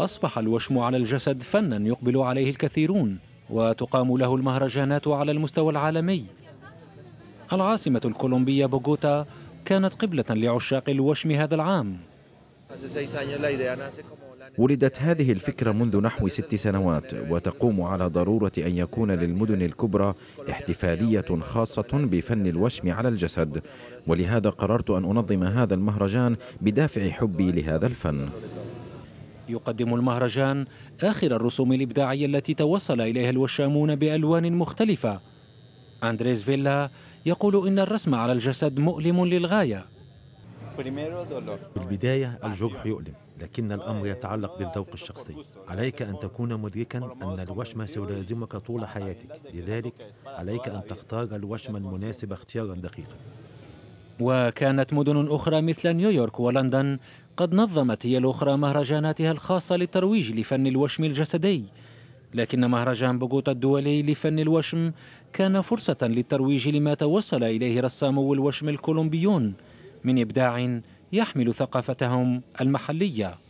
أصبح الوشم على الجسد فنا يقبل عليه الكثيرون وتقام له المهرجانات على المستوى العالمي العاصمة الكولومبية بوغوتا كانت قبلة لعشاق الوشم هذا العام ولدت هذه الفكرة منذ نحو ست سنوات وتقوم على ضرورة أن يكون للمدن الكبرى احتفالية خاصة بفن الوشم على الجسد ولهذا قررت أن أنظم هذا المهرجان بدافع حبي لهذا الفن يقدم المهرجان آخر الرسوم الإبداعية التي توصل إليها الوشامون بألوان مختلفة أندريس فيلا يقول إن الرسم على الجسد مؤلم للغاية في البداية الجرح يؤلم لكن الأمر يتعلق بالذوق الشخصي عليك أن تكون مدركا أن الوشم سيلازمك طول حياتك لذلك عليك أن تختار الوشم المناسب اختيارا دقيقا وكانت مدن أخرى مثل نيويورك ولندن قد نظمت هي الأخرى مهرجاناتها الخاصة للترويج لفن الوشم الجسدي لكن مهرجان بوغوتا الدولي لفن الوشم كان فرصة للترويج لما توصل إليه رسامو الوشم الكولومبيون من إبداع يحمل ثقافتهم المحليه